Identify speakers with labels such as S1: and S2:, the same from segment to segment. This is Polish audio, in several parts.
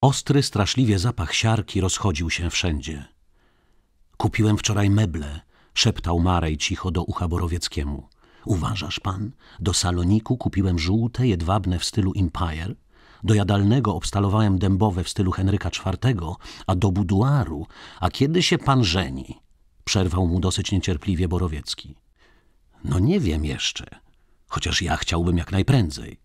S1: Ostry, straszliwie zapach siarki rozchodził się wszędzie. Kupiłem wczoraj meble, szeptał Marej cicho do ucha Borowieckiemu. Uważasz pan? Do saloniku kupiłem żółte, jedwabne w stylu Empire, do jadalnego obstalowałem dębowe w stylu Henryka IV, a do buduaru, a kiedy się pan żeni? Przerwał mu dosyć niecierpliwie Borowiecki. No nie wiem jeszcze, chociaż ja chciałbym jak najprędzej.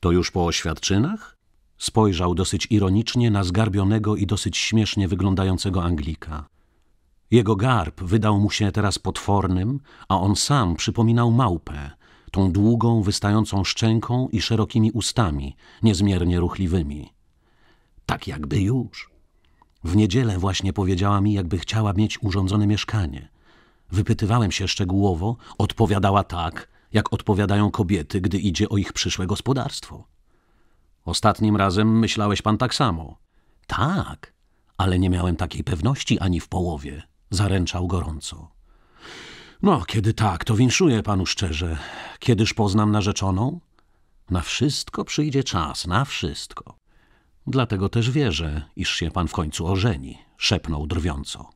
S1: To już po oświadczynach? Spojrzał dosyć ironicznie na zgarbionego i dosyć śmiesznie wyglądającego Anglika. Jego garb wydał mu się teraz potwornym, a on sam przypominał małpę, tą długą, wystającą szczęką i szerokimi ustami, niezmiernie ruchliwymi. Tak jakby już. W niedzielę właśnie powiedziała mi, jakby chciała mieć urządzone mieszkanie. Wypytywałem się szczegółowo, odpowiadała tak, jak odpowiadają kobiety, gdy idzie o ich przyszłe gospodarstwo. Ostatnim razem myślałeś pan tak samo. Tak, ale nie miałem takiej pewności ani w połowie. Zaręczał gorąco. No, kiedy tak, to winszuję panu szczerze. Kiedyż poznam narzeczoną? Na wszystko przyjdzie czas, na wszystko. Dlatego też wierzę, iż się pan w końcu ożeni, szepnął drwiąco.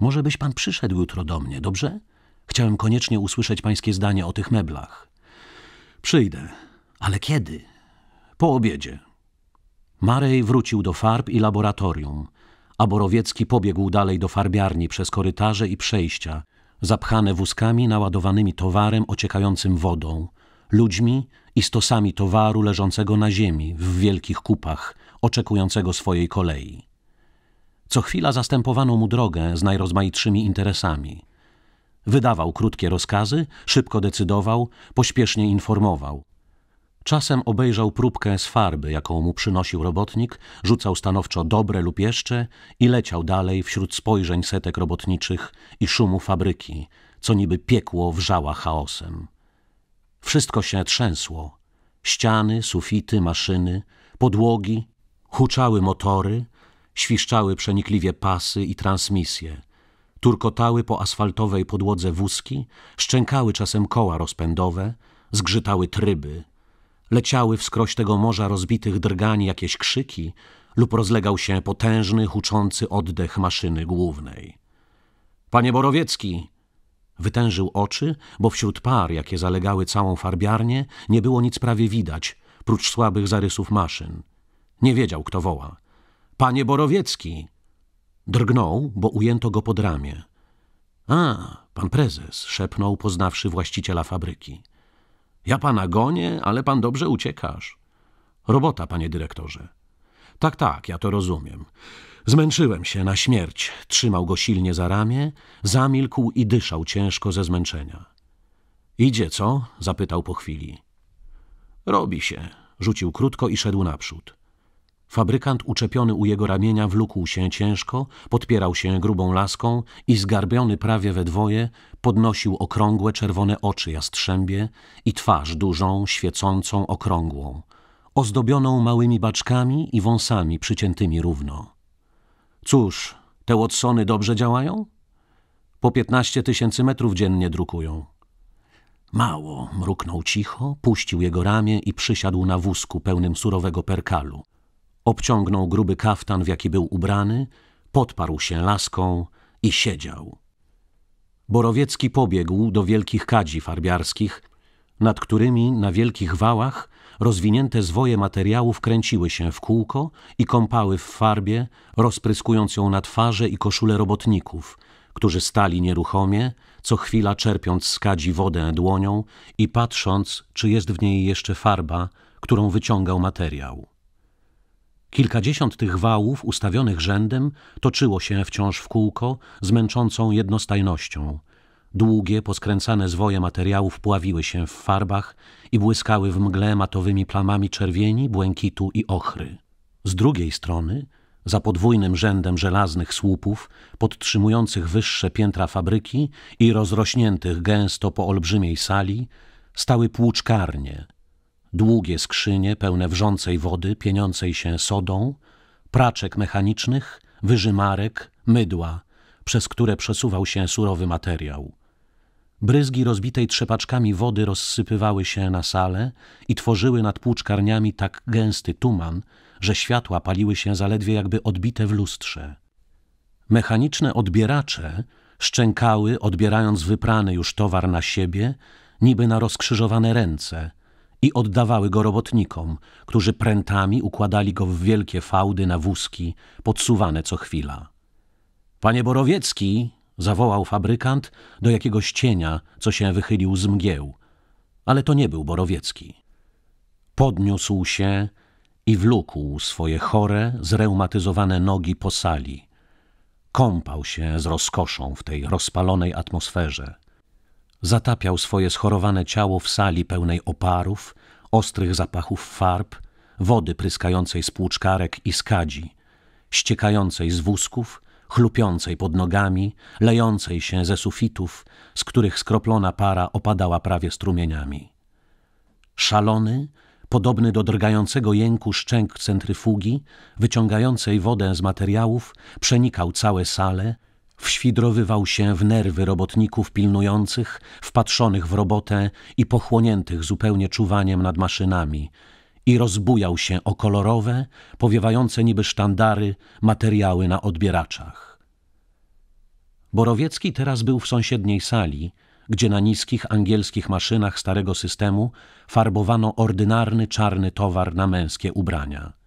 S1: Może byś pan przyszedł jutro do mnie, dobrze? Chciałem koniecznie usłyszeć pańskie zdanie o tych meblach. Przyjdę, ale kiedy? Po obiedzie. Marej wrócił do farb i laboratorium, a Borowiecki pobiegł dalej do farbiarni przez korytarze i przejścia, zapchane wózkami naładowanymi towarem ociekającym wodą, ludźmi i stosami towaru leżącego na ziemi w wielkich kupach, oczekującego swojej kolei. Co chwila zastępowano mu drogę z najrozmaitszymi interesami. Wydawał krótkie rozkazy, szybko decydował, pośpiesznie informował, Czasem obejrzał próbkę z farby, jaką mu przynosił robotnik, rzucał stanowczo dobre lub jeszcze i leciał dalej wśród spojrzeń setek robotniczych i szumu fabryki, co niby piekło wrzała chaosem. Wszystko się trzęsło. Ściany, sufity, maszyny, podłogi, huczały motory, świszczały przenikliwie pasy i transmisje. Turkotały po asfaltowej podłodze wózki, szczękały czasem koła rozpędowe, zgrzytały tryby – Leciały wskroś tego morza rozbitych drgani jakieś krzyki lub rozlegał się potężny, huczący oddech maszyny głównej. Panie Borowiecki! Wytężył oczy, bo wśród par, jakie zalegały całą farbiarnię, nie było nic prawie widać, prócz słabych zarysów maszyn. Nie wiedział, kto woła. Panie Borowiecki! Drgnął, bo ujęto go pod ramię. A, pan prezes, szepnął, poznawszy właściciela fabryki. Ja pana gonię, ale pan dobrze uciekasz. Robota, panie dyrektorze. Tak, tak, ja to rozumiem. Zmęczyłem się na śmierć. Trzymał go silnie za ramię, zamilkł i dyszał ciężko ze zmęczenia. Idzie, co? zapytał po chwili. Robi się, rzucił krótko i szedł naprzód. Fabrykant uczepiony u jego ramienia wlókł się ciężko, podpierał się grubą laską i zgarbiony prawie we dwoje podnosił okrągłe czerwone oczy jastrzębie i twarz dużą, świecącą, okrągłą, ozdobioną małymi baczkami i wąsami przyciętymi równo. Cóż, te Watsony dobrze działają? Po piętnaście tysięcy metrów dziennie drukują. Mało, mruknął cicho, puścił jego ramię i przysiadł na wózku pełnym surowego perkalu. Obciągnął gruby kaftan, w jaki był ubrany, podparł się laską i siedział. Borowiecki pobiegł do wielkich kadzi farbiarskich, nad którymi na wielkich wałach rozwinięte zwoje materiałów kręciły się w kółko i kąpały w farbie, rozpryskując ją na twarze i koszule robotników, którzy stali nieruchomie, co chwila czerpiąc z kadzi wodę dłonią i patrząc, czy jest w niej jeszcze farba, którą wyciągał materiał. Kilkadziesiąt tych wałów ustawionych rzędem toczyło się wciąż w kółko z męczącą jednostajnością. Długie, poskręcane zwoje materiałów pławiły się w farbach i błyskały w mgle matowymi plamami czerwieni, błękitu i ochry. Z drugiej strony, za podwójnym rzędem żelaznych słupów, podtrzymujących wyższe piętra fabryki i rozrośniętych gęsto po olbrzymiej sali, stały płuczkarnie – długie skrzynie pełne wrzącej wody, pieniącej się sodą, praczek mechanicznych, wyżymarek, mydła, przez które przesuwał się surowy materiał. Bryzgi rozbitej trzepaczkami wody rozsypywały się na salę i tworzyły nad płuczkarniami tak gęsty tuman, że światła paliły się zaledwie jakby odbite w lustrze. Mechaniczne odbieracze szczękały, odbierając wyprany już towar na siebie, niby na rozkrzyżowane ręce – i oddawały go robotnikom, którzy prętami układali go w wielkie fałdy na wózki, podsuwane co chwila. Panie Borowiecki, zawołał fabrykant do jakiegoś cienia, co się wychylił z mgieł, ale to nie był Borowiecki. Podniósł się i wlókł swoje chore, zreumatyzowane nogi po sali. Kąpał się z rozkoszą w tej rozpalonej atmosferze – Zatapiał swoje schorowane ciało w sali pełnej oparów, ostrych zapachów farb, wody pryskającej z płuczkarek i skadzi, ściekającej z wózków, chlupiącej pod nogami, lejącej się ze sufitów, z których skroplona para opadała prawie strumieniami. Szalony, podobny do drgającego jęku szczęk centryfugi, wyciągającej wodę z materiałów, przenikał całe sale, wświdrowywał się w nerwy robotników pilnujących, wpatrzonych w robotę i pochłoniętych zupełnie czuwaniem nad maszynami i rozbujał się o kolorowe, powiewające niby sztandary, materiały na odbieraczach. Borowiecki teraz był w sąsiedniej sali, gdzie na niskich angielskich maszynach starego systemu farbowano ordynarny czarny towar na męskie ubrania.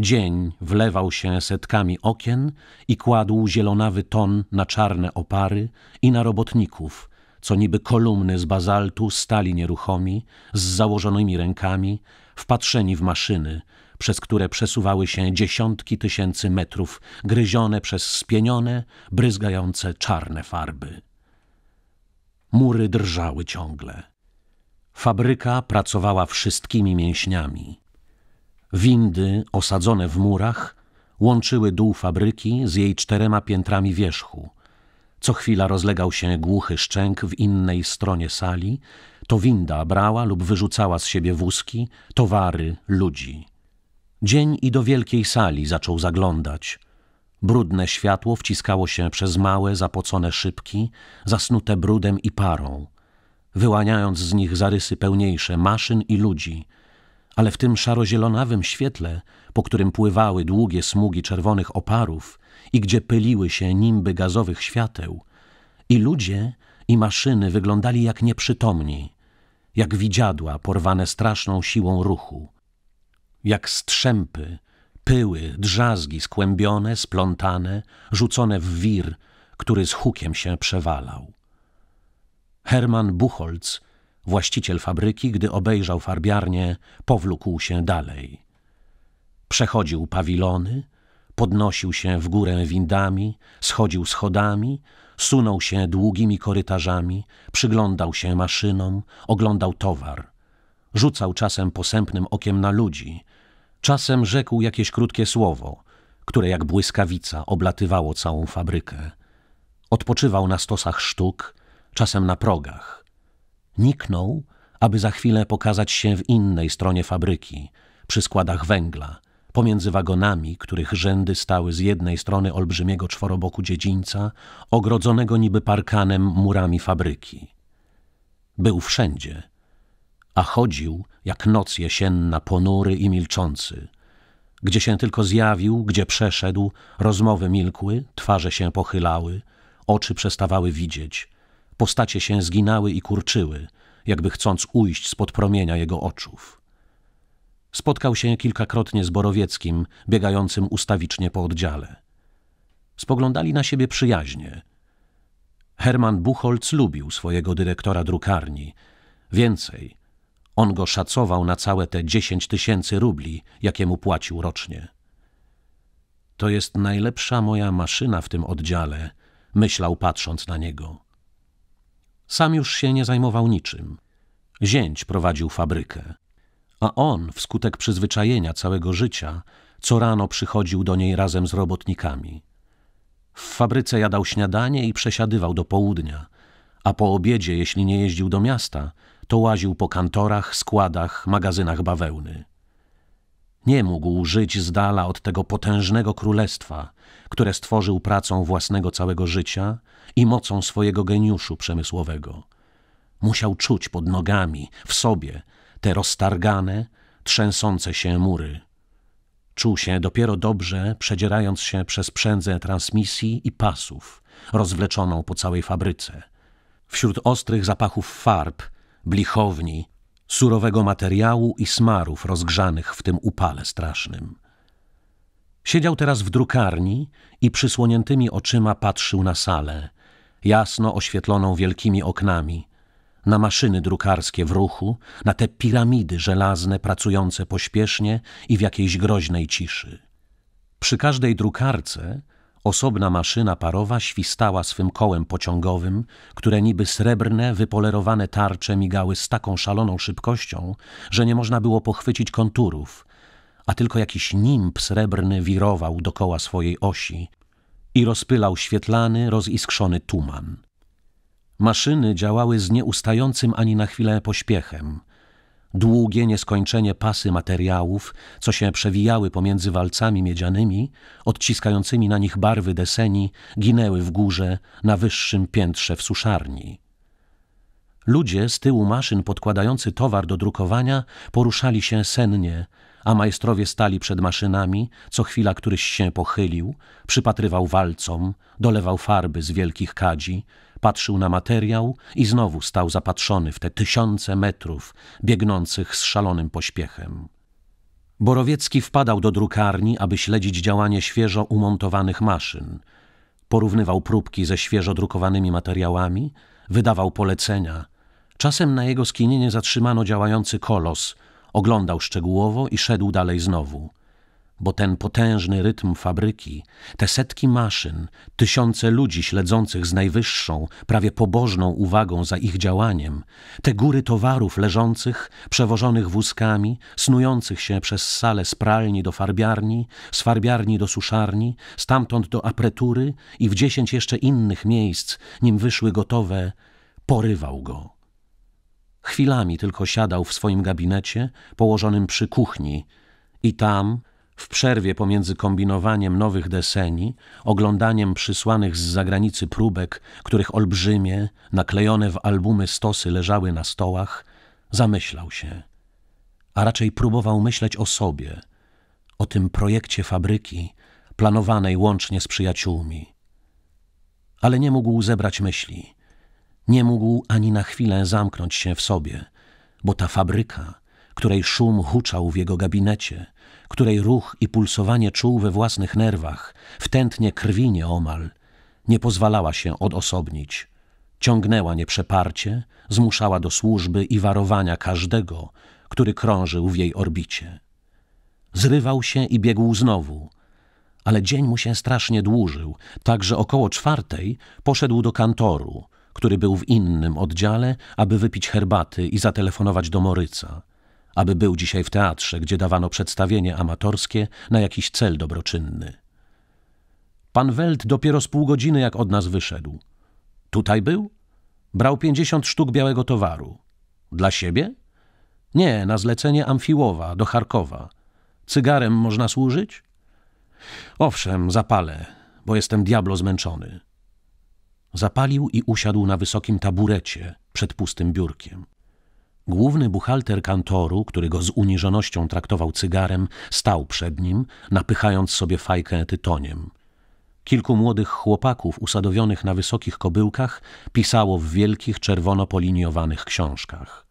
S1: Dzień wlewał się setkami okien i kładł zielonawy ton na czarne opary i na robotników, co niby kolumny z bazaltu stali nieruchomi, z założonymi rękami, wpatrzeni w maszyny, przez które przesuwały się dziesiątki tysięcy metrów, gryzione przez spienione, bryzgające czarne farby. Mury drżały ciągle. Fabryka pracowała wszystkimi mięśniami. Windy osadzone w murach łączyły dół fabryki z jej czterema piętrami wierzchu. Co chwila rozlegał się głuchy szczęk w innej stronie sali. To winda brała lub wyrzucała z siebie wózki, towary, ludzi. Dzień i do wielkiej sali zaczął zaglądać. Brudne światło wciskało się przez małe, zapocone szybki, zasnute brudem i parą, wyłaniając z nich zarysy pełniejsze maszyn i ludzi – ale w tym szarozielonawym świetle, po którym pływały długie smugi czerwonych oparów i gdzie pyliły się nimby gazowych świateł, i ludzie, i maszyny wyglądali jak nieprzytomni, jak widziadła porwane straszną siłą ruchu, jak strzępy, pyły, drzazgi skłębione, splątane, rzucone w wir, który z hukiem się przewalał. Herman Buchholz Właściciel fabryki, gdy obejrzał farbiarnię, powlókł się dalej. Przechodził pawilony, podnosił się w górę windami, schodził schodami, sunął się długimi korytarzami, przyglądał się maszynom, oglądał towar. Rzucał czasem posępnym okiem na ludzi. Czasem rzekł jakieś krótkie słowo, które jak błyskawica oblatywało całą fabrykę. Odpoczywał na stosach sztuk, czasem na progach. Niknął, aby za chwilę pokazać się w innej stronie fabryki, przy składach węgla, pomiędzy wagonami, których rzędy stały z jednej strony olbrzymiego czworoboku dziedzińca, ogrodzonego niby parkanem murami fabryki. Był wszędzie, a chodził jak noc jesienna, ponury i milczący. Gdzie się tylko zjawił, gdzie przeszedł, rozmowy milkły, twarze się pochylały, oczy przestawały widzieć – Postacie się zginały i kurczyły, jakby chcąc ujść spod promienia jego oczów. Spotkał się kilkakrotnie z Borowieckim, biegającym ustawicznie po oddziale. Spoglądali na siebie przyjaźnie. Herman Buchholz lubił swojego dyrektora drukarni. Więcej, on go szacował na całe te dziesięć tysięcy rubli, jakie mu płacił rocznie. To jest najlepsza moja maszyna w tym oddziale, myślał patrząc na niego. Sam już się nie zajmował niczym. Zięć prowadził fabrykę, a on, wskutek przyzwyczajenia całego życia, co rano przychodził do niej razem z robotnikami. W fabryce jadał śniadanie i przesiadywał do południa, a po obiedzie, jeśli nie jeździł do miasta, to łaził po kantorach, składach, magazynach bawełny. Nie mógł żyć z dala od tego potężnego królestwa, które stworzył pracą własnego całego życia i mocą swojego geniuszu przemysłowego. Musiał czuć pod nogami, w sobie, te roztargane, trzęsące się mury. Czuł się dopiero dobrze, przedzierając się przez przędzę transmisji i pasów, rozwleczoną po całej fabryce. Wśród ostrych zapachów farb, blichowni, surowego materiału i smarów rozgrzanych w tym upale strasznym – Siedział teraz w drukarni i przysłoniętymi oczyma patrzył na salę, jasno oświetloną wielkimi oknami, na maszyny drukarskie w ruchu, na te piramidy żelazne pracujące pośpiesznie i w jakiejś groźnej ciszy. Przy każdej drukarce osobna maszyna parowa świstała swym kołem pociągowym, które niby srebrne, wypolerowane tarcze migały z taką szaloną szybkością, że nie można było pochwycić konturów, a tylko jakiś nimb srebrny wirował dokoła swojej osi i rozpylał świetlany, roziskrzony tuman. Maszyny działały z nieustającym ani na chwilę pośpiechem. Długie, nieskończenie pasy materiałów, co się przewijały pomiędzy walcami miedzianymi, odciskającymi na nich barwy deseni, ginęły w górze, na wyższym piętrze w suszarni. Ludzie z tyłu maszyn podkładający towar do drukowania poruszali się sennie, a majstrowie stali przed maszynami, co chwila któryś się pochylił, przypatrywał walcom, dolewał farby z wielkich kadzi, patrzył na materiał i znowu stał zapatrzony w te tysiące metrów biegnących z szalonym pośpiechem. Borowiecki wpadał do drukarni, aby śledzić działanie świeżo umontowanych maszyn. Porównywał próbki ze świeżo drukowanymi materiałami, wydawał polecenia. Czasem na jego skinienie zatrzymano działający kolos – Oglądał szczegółowo i szedł dalej znowu, bo ten potężny rytm fabryki, te setki maszyn, tysiące ludzi śledzących z najwyższą, prawie pobożną uwagą za ich działaniem, te góry towarów leżących, przewożonych wózkami, snujących się przez sale z pralni do farbiarni, z farbiarni do suszarni, stamtąd do apretury i w dziesięć jeszcze innych miejsc, nim wyszły gotowe, porywał go Chwilami tylko siadał w swoim gabinecie, położonym przy kuchni, i tam, w przerwie pomiędzy kombinowaniem nowych deseni, oglądaniem przysłanych z zagranicy próbek, których olbrzymie, naklejone w albumy stosy leżały na stołach, zamyślał się, a raczej próbował myśleć o sobie, o tym projekcie fabryki, planowanej łącznie z przyjaciółmi. Ale nie mógł zebrać myśli. Nie mógł ani na chwilę zamknąć się w sobie, bo ta fabryka, której szum huczał w jego gabinecie, której ruch i pulsowanie czuł we własnych nerwach, w tętnie krwi nieomal, nie pozwalała się odosobnić. Ciągnęła nieprzeparcie, zmuszała do służby i warowania każdego, który krążył w jej orbicie. Zrywał się i biegł znowu, ale dzień mu się strasznie dłużył, tak że około czwartej poszedł do kantoru – który był w innym oddziale, aby wypić herbaty i zatelefonować do Moryca, aby był dzisiaj w teatrze, gdzie dawano przedstawienie amatorskie na jakiś cel dobroczynny. Pan Welt dopiero z pół godziny jak od nas wyszedł. Tutaj był? Brał pięćdziesiąt sztuk białego towaru. Dla siebie? Nie, na zlecenie Amfiłowa do Charkowa. Cygarem można służyć? Owszem, zapalę, bo jestem diablo zmęczony. Zapalił i usiadł na wysokim taburecie przed pustym biurkiem. Główny buchalter kantoru, który go z uniżonością traktował cygarem, stał przed nim, napychając sobie fajkę tytoniem. Kilku młodych chłopaków usadowionych na wysokich kobyłkach pisało w wielkich, czerwono poliniowanych książkach.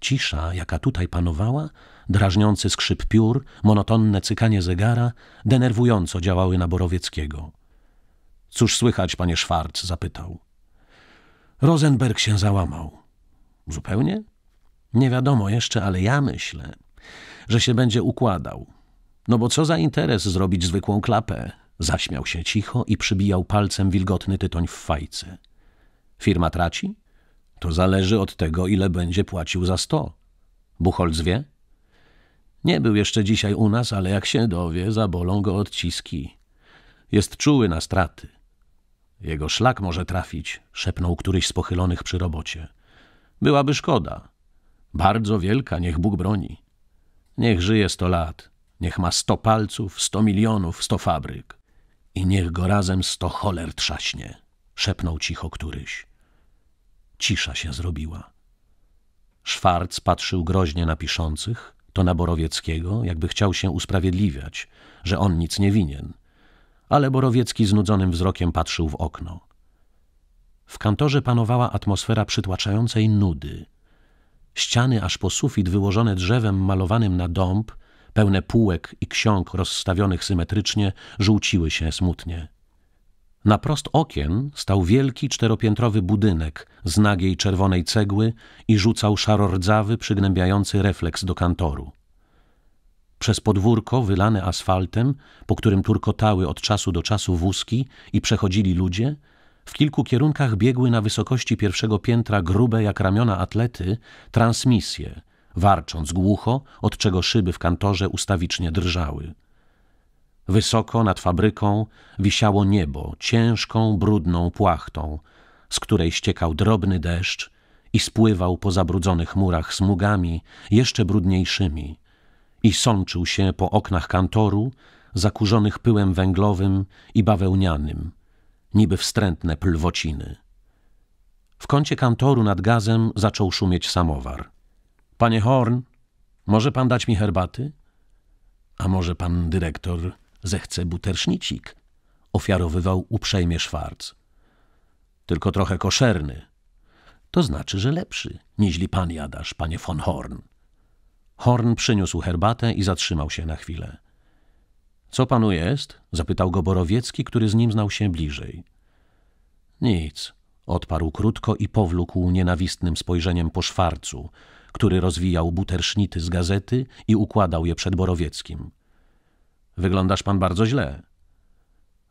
S1: Cisza, jaka tutaj panowała, drażniący skrzyp piór, monotonne cykanie zegara, denerwująco działały na Borowieckiego – Cóż słychać, panie Schwarz? zapytał. Rosenberg się załamał. Zupełnie? Nie wiadomo jeszcze, ale ja myślę, że się będzie układał. No bo co za interes zrobić zwykłą klapę? Zaśmiał się cicho i przybijał palcem wilgotny tytoń w fajce. Firma traci? To zależy od tego, ile będzie płacił za sto. Buchholz wie? Nie był jeszcze dzisiaj u nas, ale jak się dowie, zabolą go odciski. Jest czuły na straty. Jego szlak może trafić, szepnął któryś z pochylonych przy robocie. Byłaby szkoda. Bardzo wielka, niech Bóg broni. Niech żyje sto lat, niech ma sto palców, sto milionów, sto fabryk. I niech go razem sto choler trzaśnie, szepnął cicho któryś. Cisza się zrobiła. Szwarc patrzył groźnie na piszących, to na Borowieckiego, jakby chciał się usprawiedliwiać, że on nic nie winien – ale Borowiecki znudzonym wzrokiem patrzył w okno. W kantorze panowała atmosfera przytłaczającej nudy. Ściany aż po sufit wyłożone drzewem malowanym na dąb, pełne półek i ksiąg rozstawionych symetrycznie, żółciły się smutnie. Na prost okien stał wielki czteropiętrowy budynek z nagiej czerwonej cegły i rzucał szarordzawy, przygnębiający refleks do kantoru przez podwórko wylane asfaltem, po którym turkotały od czasu do czasu wózki i przechodzili ludzie, w kilku kierunkach biegły na wysokości pierwszego piętra grube jak ramiona atlety transmisje, warcząc głucho, od czego szyby w kantorze ustawicznie drżały. Wysoko nad fabryką wisiało niebo ciężką, brudną płachtą, z której ściekał drobny deszcz i spływał po zabrudzonych murach smugami jeszcze brudniejszymi, i sączył się po oknach kantoru, zakurzonych pyłem węglowym i bawełnianym, niby wstrętne plwociny. W kącie kantoru nad gazem zaczął szumieć samowar. Panie Horn, może pan dać mi herbaty? A może pan dyrektor zechce butersznicik? Ofiarowywał uprzejmie Schwarz. Tylko trochę koszerny. To znaczy, że lepszy, niźli pan jadasz, panie von Horn. Horn przyniósł herbatę i zatrzymał się na chwilę. Co panu jest? zapytał go Borowiecki, który z nim znał się bliżej. Nic, odparł krótko i powlókł nienawistnym spojrzeniem po szwarcu, który rozwijał butersznyty z gazety i układał je przed Borowieckim. Wyglądasz pan bardzo źle.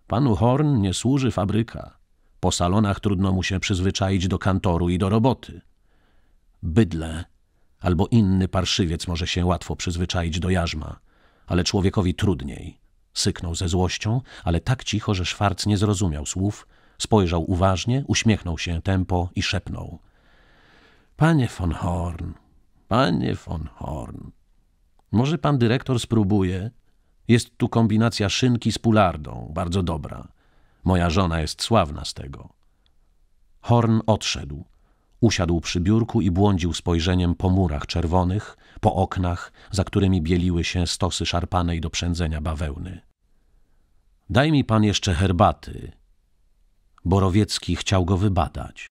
S1: Panu Horn nie służy fabryka. Po salonach trudno mu się przyzwyczaić do kantoru i do roboty. Bydlę, albo inny parszywiec może się łatwo przyzwyczaić do jarzma, ale człowiekowi trudniej. Syknął ze złością, ale tak cicho, że Szwarc nie zrozumiał słów, spojrzał uważnie, uśmiechnął się tempo i szepnął. Panie von Horn, panie von Horn, może pan dyrektor spróbuje? Jest tu kombinacja szynki z pulardą, bardzo dobra. Moja żona jest sławna z tego. Horn odszedł. Usiadł przy biurku i błądził spojrzeniem po murach czerwonych, po oknach, za którymi bieliły się stosy szarpanej do przędzenia bawełny. Daj mi pan jeszcze herbaty. Borowiecki chciał go wybadać.